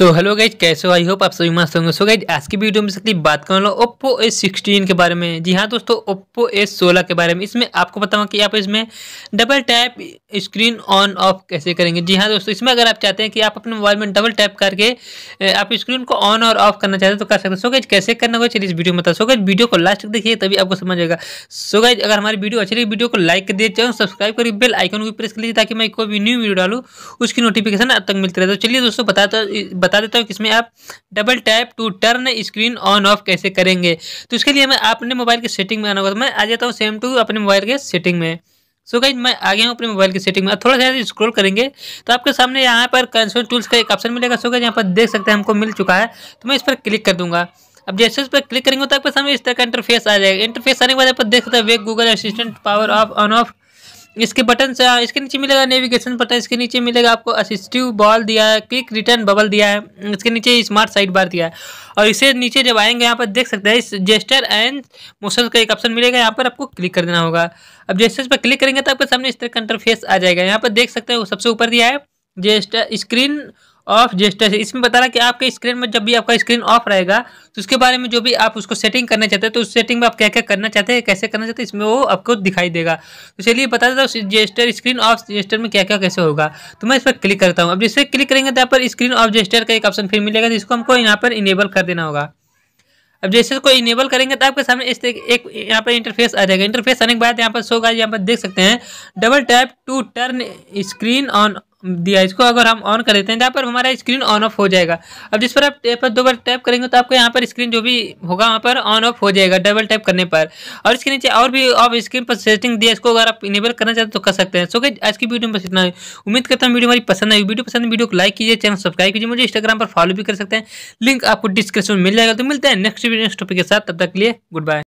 तो hello guys कैसे हो आई होप आप सभी मस्त होंगे सो गाइज आज की वीडियो में सकती बात करने लो ओप्पो ए सिक्सटीन के बारे में जी हाँ दोस्तों ओप्पो ए सोलह के बारे में इसमें आपको बताऊँ कि आप इसमें double tap screen on off कैसे करेंगे जी हाँ दोस्तों इसमें अगर आप चाहते हैं कि आप अपने मोबाइल में डबल टैप करके आप स्क्रीन को ऑन और ऑफ करना चाहते हैं तो कर सकते हैं सो गाइज कैसे करना होगा चलिए इस वीडियो में बता सो गाइज वीडियो को लास्ट देखिए तभी आपको समझ आएगा सो गाइज अगर हमारी वीडियो अच्छी लगी वीडियो को लाइक कर दिए चैनल सब्सक्राइब करिए बेल आइकन को प्रेस कर लीजिए ताकि मैं कोई भी न्यू वीडियो डालू उसकी नोटिफिकेशन अब तक मिलती रहे तो चलिए दोस्तों बता बता देता हूँ किसमें आप double tap to turn screen on off कैसे करेंगे तो इसके लिए मैं अपने मोबाइल की सेटिंग में आना होगा तो मैं आ जाता हूँ सेम टू अपने मोबाइल के सेटिंग में सो so गाइज मैं आ गया हूँ अपने मोबाइल की सेटिंग में थोड़ा सा स्क्रॉल करेंगे तो आपके सामने यहाँ पर कंसोल टूल्स का एक ऑप्शन मिलेगा सो so गाइज यहाँ पर देख सकते हैं हमको मिल चुका है तो मैं इस पर क्लिक कर दूंगा अब जैसे इस पर क्लिक करेंगे तो आपके सामने इस तरह का इंटरफेस आ जाएगा इंटरफेस आने के बाद आप देख सकते हैं वे Google assistant power off on off इसके बटन इसके नीचे मिलेगा नेविगेशन बटन इसके नीचे मिलेगा आपको असिस्टिव बॉल दिया है क्लिक रिटर्न बबल दिया है इसके नीचे स्मार्ट साइड बार दिया है और इसे नीचे जब आएंगे यहाँ पर देख सकते हैं इस जेस्टर एंड मोशन का एक ऑप्शन मिलेगा यहाँ पर आपको क्लिक कर देना होगा अब जेस्टर पर क्लिक करेंगे तो आपके सामने इस तरह का इंटरफेस आ जाएगा यहाँ पर देख सकते हैं सबसे ऊपर दिया है जेस्टर स्क्रीन ऑफ जेस्टर इसमें बता रहा है कि आपके स्क्रीन में जब भी आपका स्क्रीन ऑफ रहेगा तो उसके बारे में जो भी आप उसको सेटिंग करना चाहते हैं तो उस सेटिंग में आप क्या क्या करना चाहते हैं कैसे करना चाहते हैं इसमें वो आपको दिखाई देगा तो चलिए बता देता हूँ जेस्टर स्क्रीन ऑफ जेस्टर में क्या क्या कैसे होगा तो मैं इस पर क्लिक करता हूँ अब जिससे क्लिक करेंगे तो यहाँ पर स्क्रीन ऑफ जेस्टर का एक ऑप्शन फिर मिलेगा जिसको हमको यहाँ पर इनेबल कर देना होगा अब जैसे कोई इनेबल करेंगे तो आपके सामने इस तरीके एक यहाँ पर इंटरफेस आ जाएगा इंटरफेस आने के बाद यहाँ पर सो गाइज यहाँ पर देख सकते हैं double tap to turn screen on दिया इसको अगर हम ऑन कर देते हैं यहाँ पर हमारा स्क्रीन ऑन ऑफ हो जाएगा अब जिस पर आप टैप पर दो बार टैप करेंगे तो आपको यहाँ पर स्क्रीन जो भी होगा वहाँ पर ऑन ऑफ हो जाएगा डबल टैप करने पर और इसके नीचे और भी ऑफ स्क्रीन पर सेटिंग दिया इसको अगर आप इनेबल करना चाहते तो कर सकते हैं सो कि आज की वीडियो में बस इतना है उम्मीद करता हूँ वीडियो हमारी पसंद आई वीडियो पसंद वीडियो को लाइक कीजिए चैनल सब्सक्राइब कीजिए मुझे इंस्टाग्राम पर फॉलो भी कर सकते हैं लिंक आपको डिस्क्रिप्शन में मिल जाएगा तो मिलते हैं नेक्स्ट वीडियो नेक्स्ट टॉपिक के साथ तब तक लिए गुड बाय